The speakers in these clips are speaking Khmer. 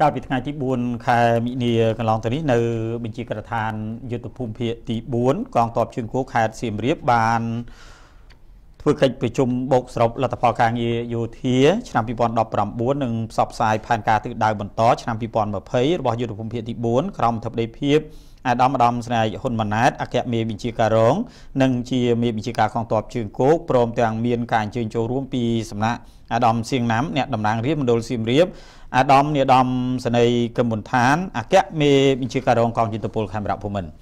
កាលពីថ្ងៃទី4ខែមិនិលកន្លងទៅនេះនៅ បញ្ជាការដ្ឋានយុទ្ធភូមិភាគទី4កងទ័ពជើងគោខេត្តសៀមរាបបាន ធ្វើកិច្ចប្រជុំបូកសរុបលទ្ធផលការងារយោធាឆ្នាំ2019និងផ្សព្វផ្សាយផែនការទិសដៅបន្តឆ្នាំ2020របស់យុទ្ធភូមិភាគទី4ក្រោមអធិបតីភាពអាដាមអាដាមស្នេហ៍ហ៊ុនម៉ាណែតអគ្គមេបញ្ជាការរងនិងជាមេបញ្ជាការកងទ័ពជើងគោកព្រមទាំងមានការអញ្ជើញចូលរួមពីសំណាក់អាដាមសៀងណាមអ្នកតំណាងរាជមណ្ឌលសៀមរាបអាដាមនាយអាដាមស្នេហ៍កឹមមុនឋានអគ្គមេបញ្ជាការរងកងយុទ្ធពលខេមរៈភូមិន្ទ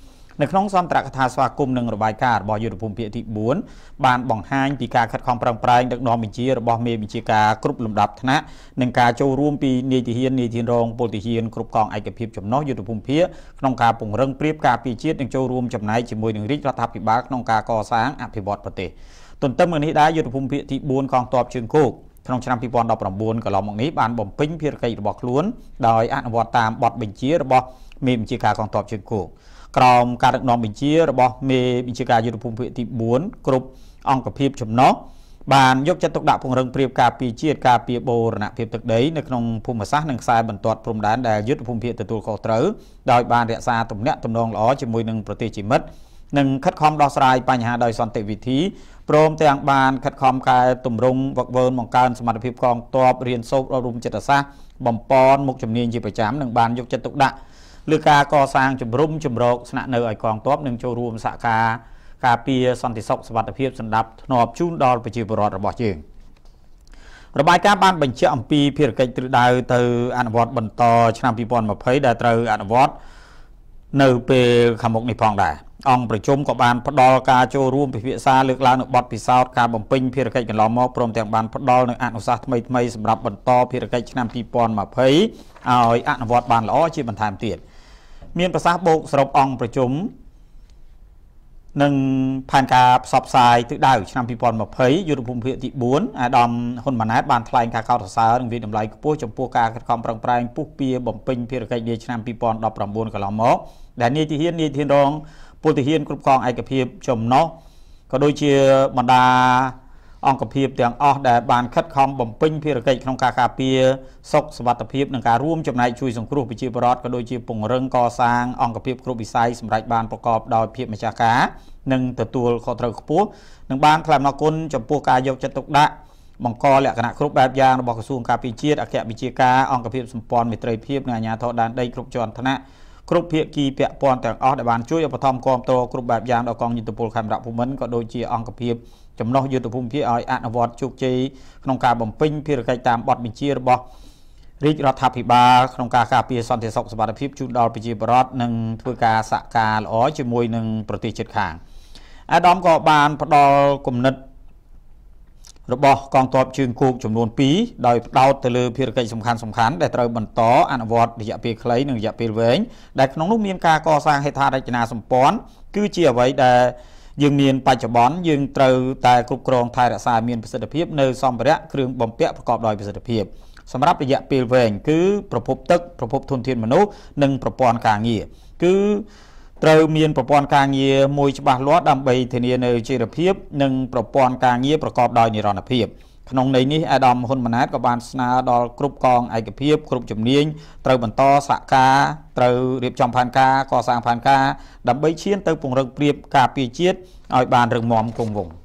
នៅក្នុងសន្ទរកថាស្វាគមន៍និងរបាយការណ៍របស់យុទ្ធភូមិភាគទី4បានបង្ហាញពីការខិតខំប្រឹងប្រែងដឹកនាំបញ្ជារបស់មេបញ្ជាការគ្រប់លំដាប់ថ្នាក់និងការចូលរួមពីនាយទាហាននាយទាហានរងពលទាហានគ្រប់កងឯកភាពចំណុះយុទ្ធភូមិភាគក្នុងការពង្រឹងប្រៀបការពារជាតិនិងចូលរួមចំណែកជាមួយនឹងរាជរដ្ឋាភិបាលក្នុងការកសាងអភិវឌ្ឍប្រទេសទន្ទឹមនឹងនេះដែរយុទ្ធភូមិភាគទី4កងទ័ពជើងគោកក្នុងឆ្នាំ2019កន្លងមកនេះបានបំពេញភារកិច្ចរបស់ខ្លួនដោយអនុវត្តតាមបទបញ្ជារបស់មេបញ្ជាការកងទ័ពជើងគោកក្រោមការដឹកនាំបញ្ជារបស់មេបញ្ជាការយុទ្ធភូមិភាគទី4គ្រប់អង្គភាពចំណុះបានយកចិត្តទុកដាក់ពង្រឹងព្រៀបការពីជាតិការពីបូរណភាពទឹកដីនៅក្នុងភូមិសាស្ត្រនិងខ្សែបន្ទាត់ព្រំដែនដែលយុទ្ធភូមិភាគទទួលខុសត្រូវដោយបានរក្សាទំនាក់ទំនងល្អជាមួយនឹងប្រទេសជាមិត្តនិងខិតខំដោះស្រាយបញ្ហាដោយសន្តិវិធីព្រមទាំងបានខិតខំកែតម្រង់វឹកវើបង្កើនសមត្ថភាពកងទ័ពរៀនសូត្រអប់រំចិត្តសាស្ត្របំពន់មុខជំនាញជាប្រចាំនិងបានយកចិត្តទុកដាក់ឬការកសាងជំរុំជំរកស្នាក់នៅឲ្យកងទ័ពនិងចូលរួមសហការការពារសន្តិសុខសวัสดิភាពសម្ដាប់ធ្នាប់ជូនដល់ប្រជាពលរដ្ឋរបស់យើងរបាយការណ៍បានបញ្ជាក់អំពីភារកិច្ចទ្រឹដៅទៅអនុវត្តបន្តឆ្នាំ2020ដែលត្រូវអនុវត្តនៅពេលខាងមុខនេះផងដែរអង្គប្រជុំក៏បានផ្ដល់ការចូលរួមពិភាក្សាលើកឡើងនូវបទពិសោធន៍ការបំពេញភារកិច្ចកន្លងមកព្រមទាំងបានផ្ដល់នូវអនុសាសន៍ថ្មីៗសម្រាប់បន្តភារកិច្ចឆ្នាំ2020ឲ្យអនុវត្តបានល្អជាបន្ថែមទៀត។មាន ប្រសាសន៍បូកសរុបអង្គប្រជុំនិងផែនការផ្សព្វផ្សាយទិដៅឆ្នាំ2020យុទ្ធភូមិភាគទី4អាដាមហ៊ុនម៉ាណែតបានថ្លែងការកោតសរសើរនិងវិតម្លៃខ្ពស់ចំពោះការខិតខំប្រឹងប្រែងពុះពៀបំពេញភារកិច្ចនាឆ្នាំ2019កន្លងមកដែលនាយទាហាននាយទាហានរងពលទាហានគ្រប់កងឯកភាពចំណោះក៏ដូចជាបណ្ដាអង្គភាពទាំងអស់ដែលបានខិតខំបំពេញភារកិច្ចក្នុងការការពារសុខសวัสดิភាពនិងការរួមចំណែកជួយសង្គ្រោះប្រជាពលរដ្ឋក៏ដូចជាពង្រឹងកសាងអង្គភាពគ្រប់វិស័យសម្រាប់បានប្រកបដោយភាពម្ចាស់ការនិងទទួលខុសត្រូវខ្ពស់និងបានថ្លែងអំណរគុណចំពោះការយកចិត្តទុកដាក់បង្កលក្ខណៈគ្រប់បែបយ៉ាងរបស់ក្រសួងការពារជាតិអគ្គវិជាការអង្គភាពសម្ព័ន្ធមិត្តភាពនិងអាជ្ញាធរដែនដីគ្រប់ជាន់ថ្នាក់គ្រប់ភាគីពាក់ព័ន្ធទាំងអស់ដែលបានជួយឧបត្ថម្ភគាំទ្រគ្រប់បែបយ៉ាងដល់កងយុទ្ធពលខេមរៈភូមិន្ទក៏ដូចជាអង្គភាពចំណោះយុទ្ធភូមិភាគឲ្យអនុវត្តជោគជ័យក្នុងការបំពេញភារកិច្ចតាមបទបញ្ជារបស់រាជរដ្ឋាភិបាលក្នុងការការពារសន្តិសុខសវត្ថិភាពជូនដល់ប្រជាពលរដ្ឋនិងធ្វើការសហការល្អជាមួយនឹងប្រទេសជិតខាងអាដាមក៏បានផ្ដល់គំនិតរបស់កងទ័ពជើងគោកចំនួន2ដោយផ្ដោតទៅលើភារកិច្ចសំខាន់សំខាន់ដែលត្រូវបន្តអនុវត្តរយៈពេលខ្លីនិងរយៈពេលវែងដែលក្នុងនោះមានការកសាងហេដ្ឋារចនាសម្ព័ន្ធគឺជាអ្វីដែលយើងមានបច្ចុប្បន្នយើងត្រូវតែគ្រប់គ្រងថែរក្សាមានប្រសិទ្ធភាពនៅសម្ភារៈគ្រឿងបំពាក់ប្រកបដោយប្រសិទ្ធភាព សម្រាប់រយៈពេលវែងគឺប្រភពទឹកប្រភពធនធានមនុស្សនិងប្រព័ន្ធការងារគឺត្រូវមានប្រព័ន្ធការងារមួយច្បាស់លាស់ដើម្បីធានានូវចីរភាព និងប្រព័ន្ធការងារប្រកបដោយនិរន្តរភាពក្នុងន័យនេះអាដាមហ៊ុនម៉ាណែតក៏បានស្នើដល់គ្រប់កងឯកភាព គ្រប់ជំនាញត្រូវបន្តសហការត្រូវរៀបចំផែនការកសាងផែនការដើម្បីឈានទៅ ពង្រឹងព្រៀបការពារជាតិឲ្យបានរឹងមាំគង់វង្ស